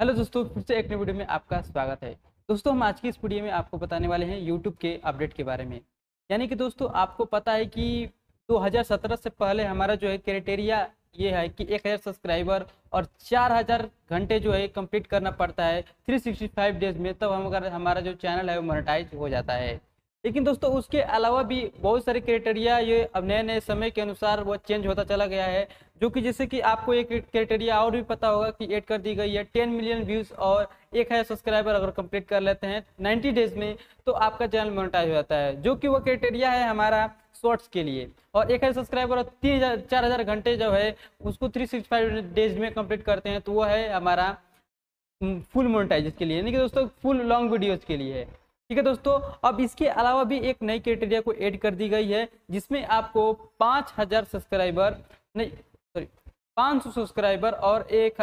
hello दोस्तों फिर से एक नई वीडियो में आपका स्वागत है दोस्तों हम आज की इस वीडियो में आपको बताने वाले हैं यूट्यूब के अपडेट के बारे में यानी कि दोस्तों आपको पता है कि 2017 से पहले हमारा जो है क्राइटेरिया ये है कि 1000 सब्सक्राइबर और 4000 घंटे जो है कंप्लीट करना पड़ता है 365 डेज में तब हम अगर हमारा जो चैनल है वो मोनिटाइज हो जाता है लेकिन दोस्तों उसके अलावा भी बहुत सारे क्राइटेरिया ये अब नए नए समय के अनुसार वो चेंज होता चला गया है जो कि जैसे कि आपको एक क्राइटेरिया और भी पता होगा कि ऐड कर दी गई है टेन मिलियन व्यूज़ और एक हज़ार सब्सक्राइबर अगर कंप्लीट कर लेते हैं नाइन्टी डेज में तो आपका चैनल मोनिटाइज हो जाता है जो कि वो क्राइटेरिया है हमारा शॉर्ट्स के लिए और एक हज़ार सब्सक्राइबर और तीन हज़ार चार हज़ार घंटे जो है उसको थ्री सिक्स फाइव डेज में कम्प्लीट करते हैं तो वो है हमारा फुल हम्म, मोनिटाइज के लिए यानी कि दोस्तों फुल लॉन्ग वीडियोज़ के लिए है ठीक है दोस्तों अब इसके अलावा भी एक नई क्राइटेरिया को एड कर दी गई है जिसमें आपको पाँच हजार सब्सक्राइबर नहीं सॉरी पाँच सौ सब्सक्राइबर और एक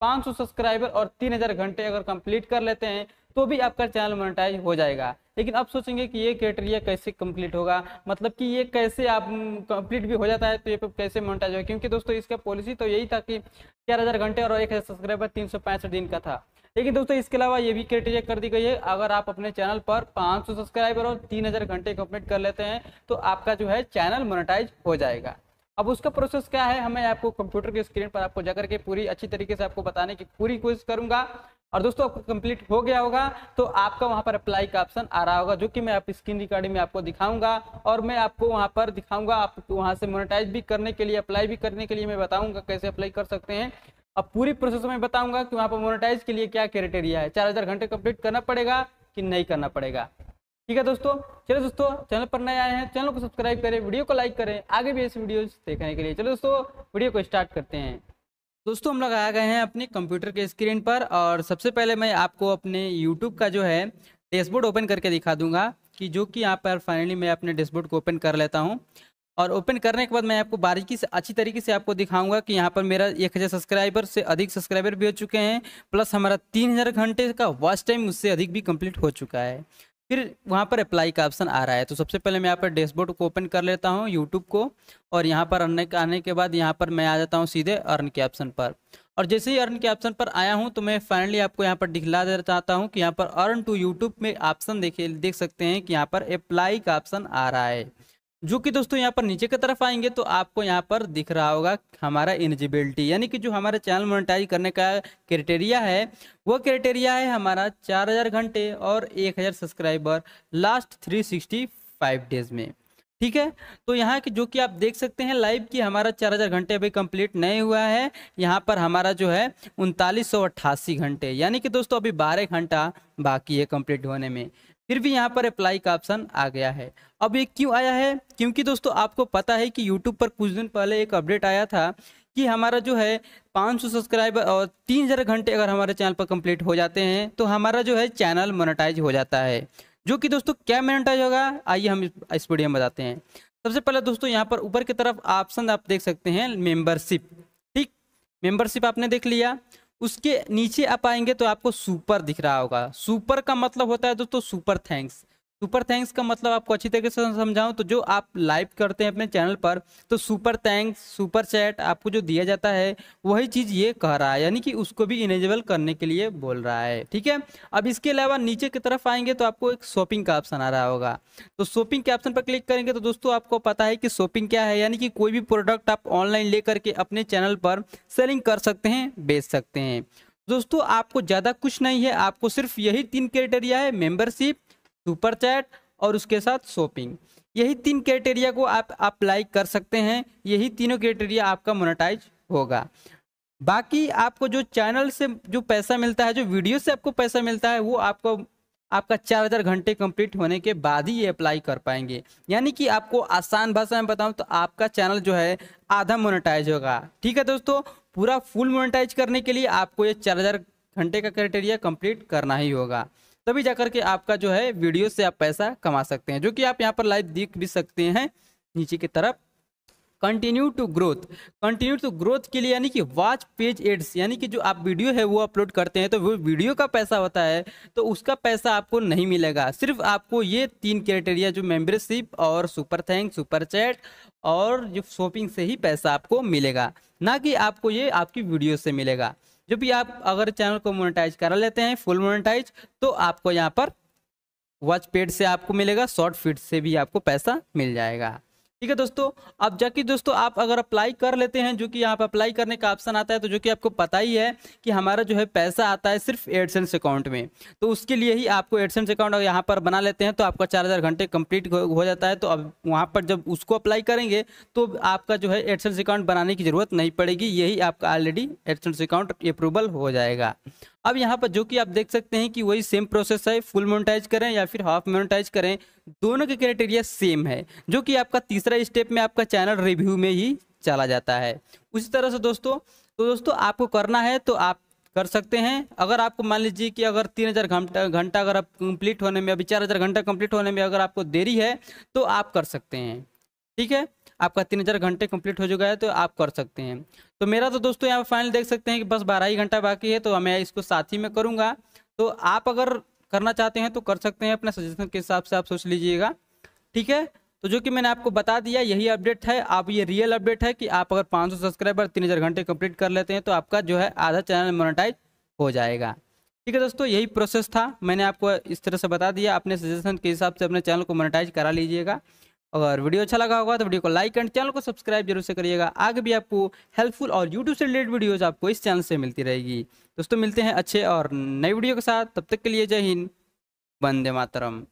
पाँच सौ सब्सक्राइबर और तीन हजार घंटे अगर कंप्लीट कर लेते हैं तो भी आपका चैनल मोनेटाइज हो जाएगा लेकिन आप सोचेंगे कि ये क्राइटेरिया कैसे कंप्लीट होगा मतलब कि ये कैसे आप कंप्लीट भी हो जाता है तो ये कैसे मोनिटाइज होगा क्योंकि दोस्तों इसका पॉलिसी तो यही था कि चार हज़ार घंटे और एक हज़ार सब्सक्राइबर तीन सौ पैंसठ दिन का था लेकिन दोस्तों इसके अलावा ये भी क्राइटेरिया कर दी गई है अगर आप अपने चैनल पर 500 सब्सक्राइबर और 3000 घंटे कंप्लीट कर लेते हैं तो आपका जो है चैनल मोनेटाइज हो जाएगा अब उसका प्रोसेस क्या है हमें आपको कंप्यूटर के स्क्रीन पर आपको जाकर के पूरी अच्छी तरीके से आपको बताने की पूरी कोशिश करूंगा और दोस्तों आपको कंप्लीट हो गया होगा तो आपका वहां पर अप्लाई का ऑप्शन आ रहा होगा जो कि मैं आप स्क्रीन रिकॉर्डिंग में आपको दिखाऊंगा और मैं आपको वहां पर दिखाऊंगा आप वहां से मोनेटाइज भी करने के लिए अप्लाई भी करने के लिए मैं बताऊंगा कैसे अप्लाई कर सकते हैं अब पूरी प्रोसेस में बताऊंगा कि वहां पर मोनिटाइज के लिए क्या क्राइटेरिया है चार हजार घंटे कंप्लीट करना पड़ेगा कि नहीं करना पड़ेगा ठीक है दोस्तों चलो दोस्तों चैनल पर नए आए हैं चैनल को सब्सक्राइब करें वीडियो को लाइक करें आगे भी ऐसी वीडियो देखने के लिए चलो दोस्तों वीडियो को स्टार्ट करते हैं दोस्तों हम लोग आ गए हैं अपने कंप्यूटर के स्क्रीन पर और सबसे पहले मैं आपको अपने यूट्यूब का जो है डैशबोर्ड ओपन करके दिखा दूंगा कि जो कि यहाँ पर फाइनली मैं अपने डैशबोर्ड को ओपन कर लेता हूँ और ओपन करने के बाद मैं आपको बारीकी से अच्छी तरीके से आपको दिखाऊंगा कि यहाँ पर मेरा एक हज़ार सब्सक्राइबर से अधिक सब्सक्राइबर भी हो चुके हैं प्लस हमारा तीन हज़ार घंटे का वॉच टाइम उससे अधिक भी कंप्लीट हो चुका है फिर वहाँ पर अप्लाई का ऑप्शन आ रहा है तो सबसे पहले मैं यहाँ पर डैशबोर्ड को ओपन कर लेता हूँ यूट्यूब को और यहाँ पर अर्न आने के बाद यहाँ पर मैं आ जाता हूँ सीधे अर्न के ऑप्शन पर और जैसे ही अर्न के ऑप्शन पर आया हूँ तो मैं फाइनली आपको यहाँ पर दिखला देना चाहता हूँ कि यहाँ पर अर्न टू यूट्यूब में ऑप्शन देखे देख सकते हैं कि यहाँ पर अप्लाई का ऑप्शन आ रहा है जो कि दोस्तों यहाँ पर नीचे की तरफ आएंगे तो आपको यहाँ पर दिख रहा होगा हमारा एलिजिबिलिटी यानी कि जो हमारे चैनल मोनिटाइज करने का क्राइटेरिया है वो क्राइटेरिया है हमारा 4000 घंटे और 1000 सब्सक्राइबर लास्ट 365 डेज में ठीक है तो यहाँ की जो कि आप देख सकते हैं लाइव की हमारा 4000 घंटे अभी कंप्लीट नहीं हुआ है यहाँ पर हमारा जो है उनतालीस घंटे यानी कि दोस्तों अभी बारह घंटा बाकी है कंप्लीट होने में फिर भी यहाँ पर अप्लाई का ऑप्शन आ गया है अब ये क्यों आया है क्योंकि दोस्तों आपको पता है कि यूट्यूब पर कुछ दिन पहले एक अपडेट आया था कि हमारा जो है 500 सब्सक्राइबर और 3000 घंटे अगर हमारे चैनल पर कंप्लीट हो जाते हैं तो हमारा जो है चैनल मोनेटाइज हो जाता है जो कि दोस्तों क्या मोनेटाइज होगा आइए हम इस वीडियो में बताते हैं सबसे पहले दोस्तों यहाँ पर ऊपर की तरफ ऑप्शन आप देख सकते हैं मेंबरशिप ठीक मेंबरशिप आपने देख लिया उसके नीचे आप आएंगे तो आपको सुपर दिख रहा होगा सुपर का मतलब होता है दोस्तों सुपर थैंक्स सुपर थैंक्स का मतलब आपको अच्छी तरीके से समझाऊं तो जो आप लाइव करते हैं अपने चैनल पर तो सुपर थैंक्स सुपर चैट आपको जो दिया जाता है वही चीज़ ये कह रहा है यानी कि उसको भी इनेजेबल करने के लिए बोल रहा है ठीक है अब इसके अलावा नीचे की तरफ आएंगे तो आपको एक शॉपिंग का ऑप्शन आ रहा होगा तो शॉपिंग के ऑप्शन पर क्लिक करेंगे तो दोस्तों आपको पता है कि शॉपिंग क्या है यानी कि कोई भी प्रोडक्ट आप ऑनलाइन ले करके अपने चैनल पर सेलिंग कर सकते हैं बेच सकते हैं दोस्तों आपको ज़्यादा कुछ नहीं है आपको सिर्फ यही तीन क्राइटेरिया है मेम्बरशिप सुपर चैट और उसके साथ शॉपिंग यही तीन क्राइटेरिया को आप अप्लाई कर सकते हैं यही तीनों क्राइटेरिया आपका मोनेटाइज होगा बाकी आपको जो चैनल से जो पैसा मिलता है जो वीडियो से आपको पैसा मिलता है वो आपको आपका चार हज़ार घंटे कंप्लीट होने के बाद ही ये अप्लाई कर पाएंगे यानी कि आपको आसान भाषा में बताऊं तो आपका चैनल जो है आधा मोनेटाइज होगा ठीक है दोस्तों पूरा फुल मोनेटाइज करने के लिए आपको ये चार हज़ार घंटे का क्राइटेरिया कंप्लीट करना ही होगा तभी जाकर के आपका जो है वीडियो से आप पैसा कमा सकते हैं जो कि आप यहाँ पर लाइव देख भी सकते हैं नीचे की तरफ continue to growth continue to growth के लिए यानी कि वॉच पेज एड्स यानी कि जो आप वीडियो है वो अपलोड करते हैं तो वो वीडियो का पैसा होता है तो उसका पैसा आपको नहीं मिलेगा सिर्फ आपको ये तीन क्राइटेरिया जो मेम्बरशिप और सुपर थैंक सुपर चैट और जो शॉपिंग से ही पैसा आपको मिलेगा ना कि आपको ये आपकी वीडियो से मिलेगा जो भी आप अगर चैनल को मोनेटाइज करा लेते हैं फुल मोनेटाइज तो आपको यहाँ पर वॉच पेड से आपको मिलेगा शॉर्ट फीड से भी आपको पैसा मिल जाएगा ठीक है दोस्तों अब जबकि दोस्तों आप अगर अप्लाई कर लेते हैं जो कि यहाँ पर अप्लाई करने का ऑप्शन आता है तो जो कि आपको पता ही है कि हमारा जो है पैसा आता है सिर्फ एडसेंस अकाउंट में तो उसके लिए ही आपको एडसेंस अकाउंट अगर यहाँ पर बना लेते हैं तो आपका चार हज़ार घंटे कंप्लीट हो जाता है तो अब वहाँ पर जब उसको अप्लाई करेंगे तो आपका जो है एडसेंस अकाउंट बनाने की ज़रूरत नहीं पड़ेगी यही आपका ऑलरेडी एडसेंस अकाउंट अप्रूवल हो जाएगा अब यहाँ पर जो कि आप देख सकते हैं कि वही सेम प्रोसेस है फुल मोनिटाइज करें या फिर हाफ मोनिटाइज़ करें दोनों के क्राइटेरिया सेम है जो कि आपका तीसरा स्टेप में आपका चैनल रिव्यू में ही चला जाता है उसी तरह से दोस्तों तो दोस्तों आपको करना है तो आप कर सकते हैं अगर आपको मान लीजिए कि अगर तीन हज़ार घंटा घंटा अगर आप कंप्लीट होने में अभी चार हज़ार घंटा कंप्लीट होने में अगर आपको देरी है तो आप कर सकते हैं ठीक है आपका तीन हज़ार घंटे कंप्लीट हो चुका है तो आप कर सकते हैं तो मेरा तो दोस्तों यहाँ फाइनल देख सकते हैं कि बस बारह ही घंटा बाकी है तो मैं इसको साथ ही में करूँगा तो आप अगर करना चाहते हैं तो कर सकते हैं अपने सजेशन के हिसाब से आप सोच लीजिएगा ठीक है तो जो कि मैंने आपको बता दिया यही अपडेट है आप ये रियल अपडेट है कि आप अगर 500 सब्सक्राइबर 3000 घंटे कंप्लीट कर लेते हैं तो आपका जो है आधा चैनल मोनेटाइज हो जाएगा ठीक है दोस्तों यही प्रोसेस था मैंने आपको इस तरह से बता दिया अपने सजेशन के हिसाब से अपने चैनल को मोनेटाइज करा लीजिएगा अगर वीडियो अच्छा लगा होगा तो वीडियो को लाइक एंड चैनल को सब्सक्राइब जरूर से करिएगा आगे भी आपको हेल्पफुल और यूट्यूब से रिलेटेड वीडियोज आपको इस चैनल से मिलती रहेगी दोस्तों मिलते हैं अच्छे और नए वीडियो के साथ तब तक के लिए जय हिंद वंदे मातरम